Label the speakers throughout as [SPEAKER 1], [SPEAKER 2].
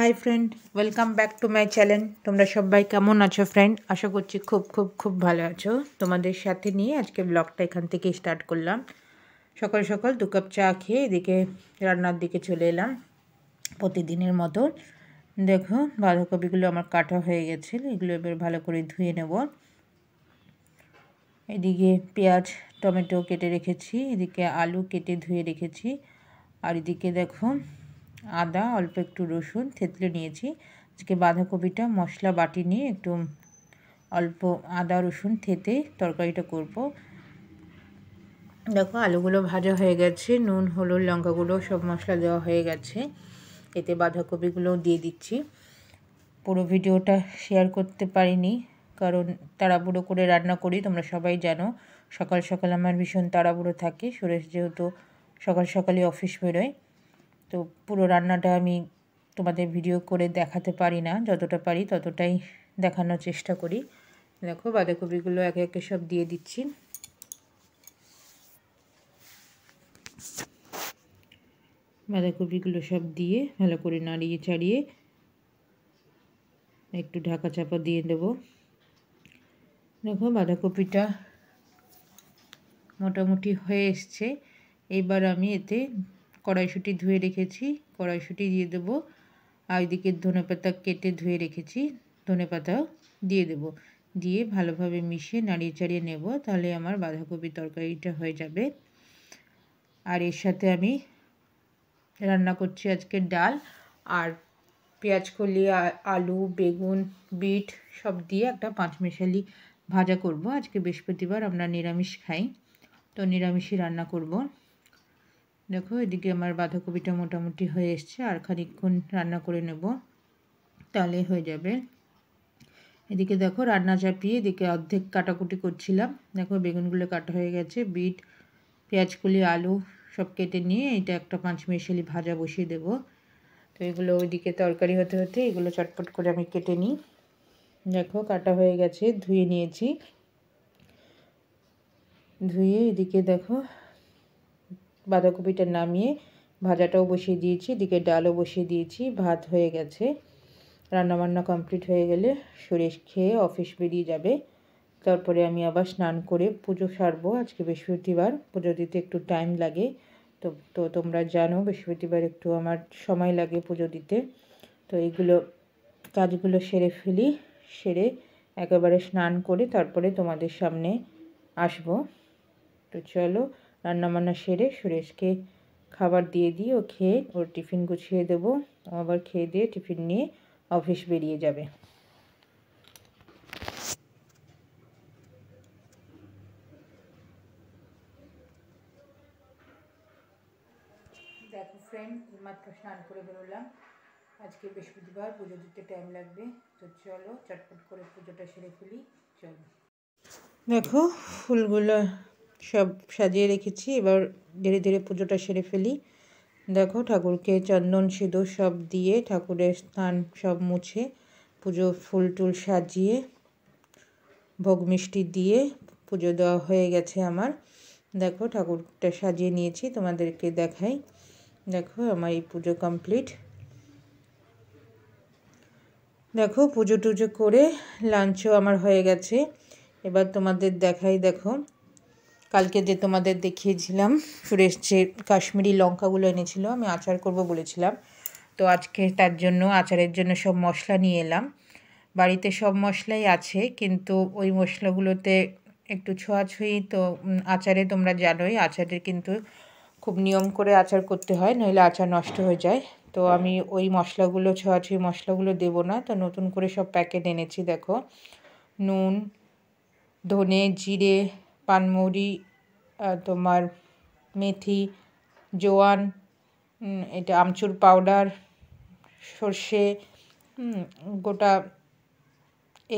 [SPEAKER 1] high friend welcome back to my channel তোমরা সবাই কেমন আছো ফ্রেন্ড আশা করছি খুব খুব খুব ভালো আছো তোমাদের সাথে নিয়ে আজকে ব্লগটা এখান থেকে স্টার্ট করলাম সকাল সকাল দু কাপ চা খেয়ে এদিকে রান্নার দিকে চলে এলাম প্রতিদিনের মতো দেখো বাঁধাকপিগুলো আমার কাটা হয়ে গেছে এগুলো এবার ভালো করে ধুয়ে নেব এদিকে পেঁয়াজ টমেটো কেটে রেখেছি এদিকে আলু কেটে ধুয়ে রেখেছি আর এদিকে দেখো আদা অল্প একটু রসুন থেতলে নিয়েছি আজকে বাঁধাকপিটা মশলা বাটি নিয়ে একটু অল্প আদা রসুন থেতে তরকারিটা করব দেখো আলুগুলো ভাজা হয়ে গেছে নুন হলুদ লঙ্কাগুলো সব মশলা দেওয়া হয়ে গেছে এতে বাঁধাকপিগুলোও দিয়ে দিচ্ছি পুরো ভিডিওটা শেয়ার করতে পারিনি কারণ তাড়াবুড়ো করে রান্না করি তোমরা সবাই জানো সকাল সকাল আমার ভীষণ তাড়াবুড়ো থাকে সুরেশ যেহেতু সকাল সকালে অফিস বেরোয় তো পুরো রান্নাটা আমি তোমাদের ভিডিও করে দেখাতে পারি না যতটা পারি ততটাই দেখানোর চেষ্টা করি দেখো বাঁধাকপিগুলো একে একে সব দিয়ে দিচ্ছি বাঁধাকপিগুলো সব দিয়ে ভালো করে নাড়িয়ে চাড়িয়ে একটু ঢাকা চাপা দিয়ে দেব দেখো বাঁধাকপিটা মোটামুটি হয়ে এসছে এবার আমি এতে কড়াইশুঁটি ধুয়ে রেখেছি কড়াইশুঁটি দিয়ে দেবো আর এদিকে ধনে পাতা কেটে ধুয়ে রেখেছি ধনে পাতাও দিয়ে দেবো দিয়ে ভালোভাবে মিশিয়ে নাড়িয়ে চাড়িয়ে নেব তাহলে আমার বাঁধাকপির তরকারিটা হয়ে যাবে আর এর সাথে আমি রান্না করছি আজকে ডাল আর পেঁয়াজ কলি আলু বেগুন বিট সব দিয়ে একটা পাঁচমেশালি ভাজা করব আজকে বৃহস্পতিবার আমরা নিরামিষ খাই তো নিরামিষই রান্না করব দেখো এদিকে আমার বাঁধাকপিটা মোটামুটি হয়ে এসছে আর খানিকক্ষণ রান্না করে নেব তাহলে হয়ে যাবে এদিকে দেখো রান্না চাপিয়ে এদিকে অর্ধেক কাটাকুটি করছিলাম দেখো বেগুনগুলো কাটা হয়ে গেছে বিট পেঁয়াজকুলি আলু সব কেটে নিয়ে এটা একটা পাঁচমিশালি ভাজা বসিয়ে দেব তো এগুলো ওইদিকে তরকারি হতে হতে এগুলো চটপট করে আমি কেটে নিই দেখো কাটা হয়ে গেছে ধুয়ে নিয়েছি ধুয়ে এদিকে দেখো বাঁধাকপিটা নামিয়ে ভাজাটাও বসিয়ে দিয়েছি দিকে ডালও বসিয়ে দিয়েছি ভাত হয়ে গেছে রান্নাবান্না কমপ্লিট হয়ে গেলে সুরেশ খেয়ে অফিস বেরিয়ে যাবে তারপরে আমি আবার স্নান করে পুজো সারবো আজকে বৃহস্পতিবার পুজো দিতে একটু টাইম লাগে তো তো তোমরা জানো বৃহস্পতিবার একটু আমার সময় লাগে পুজো দিতে তো এইগুলো কাজগুলো সেরে ফেলি সেরে একেবারে স্নান করে তারপরে তোমাদের সামনে আসব তো চলো রান্নাবান্না সেরে সুরেশকে খাবার দিয়ে দিই ও খেয়ে ওর টিফিন গুছিয়ে দেবো আবার খেয়ে দিয়ে টিফিন নিয়ে অফিস বেরিয়ে যাবে দেখো ফ্রেন্ড মাত্র স্নান করে বেরোলাম আজকে বৃহস্পতিবার পুজো দিতে টাইম লাগবে তো চলো চটপট করে পুজোটা সেরে ফেলি চলো দেখো ফুলগুলো সব সাজিয়ে রেখেছি এবার ধীরে ধীরে পুজোটা সেরে ফেলি দেখো ঠাকুরকে চন্দন সিঁদুর সব দিয়ে ঠাকুরের স্থান সব মুছে পুজো ফুল টুল সাজিয়ে ভোগ মিষ্টি দিয়ে পুজো দেওয়া হয়ে গেছে আমার দেখো ঠাকুরটা সাজিয়ে নিয়েছি তোমাদেরকে দেখাই দেখো আমার এই পুজো কমপ্লিট দেখো পুজো টুজো করে লাঞ্চও আমার হয়ে গেছে এবার তোমাদের দেখাই দেখো কালকে যে তোমাদের দেখিয়েছিলাম ফ্রেশ যে কাশ্মীরি লঙ্কাগুলো এনেছিল আমি আচার করব বলেছিলাম তো আজকে তার জন্য আচারের জন্য সব মশলা নিয়ে এলাম বাড়িতে সব মশলাই আছে কিন্তু ওই মশলাগুলোতে একটু ছোঁয়াছুঁই তো আচারে তোমরা জানোই আচারে কিন্তু খুব নিয়ম করে আচার করতে হয় নইলে আচার নষ্ট হয়ে যায় তো আমি ওই মশলাগুলো ছোঁয়াছুঁই মশলাগুলো দেব না তো নতুন করে সব প্যাকেট এনেছি দেখো নুন ধনে জিরে পানমৌরি তোমার মেথি জোয়ান এটা আমচুর পাউডার সর্ষে গোটা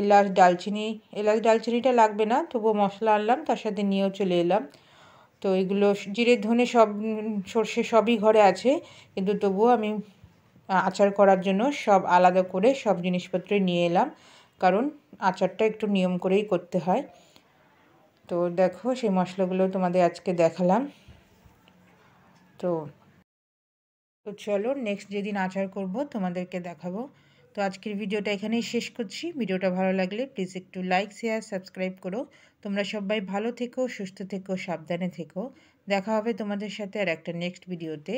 [SPEAKER 1] এলাচ ডালচিনি এলাচ ডালচিনিটা লাগবে না তবুও মশলা আনলাম তার সাথে নিয়েও চলে এলাম তো এগুলো জিরে ধনে সব সর্ষে সবই ঘরে আছে কিন্তু তবুও আমি আচার করার জন্য সব আলাদা করে সব জিনিসপত্র নিয়ে এলাম কারণ আচারটা একটু নিয়ম করেই করতে হয় তো দেখো সেই মশলাগুলো তোমাদের আজকে দেখালাম তো তো চলো নেক্সট যেদিন আচার করব তোমাদেরকে দেখাবো তো আজকের ভিডিওটা এখানেই শেষ করছি ভিডিওটা ভালো লাগলে প্লিজ একটু লাইক শেয়ার সাবস্ক্রাইব করো তোমরা সবাই ভালো থেকো সুস্থ থেকো সাবধানে থেকো দেখা হবে তোমাদের সাথে আর একটা নেক্সট ভিডিওতে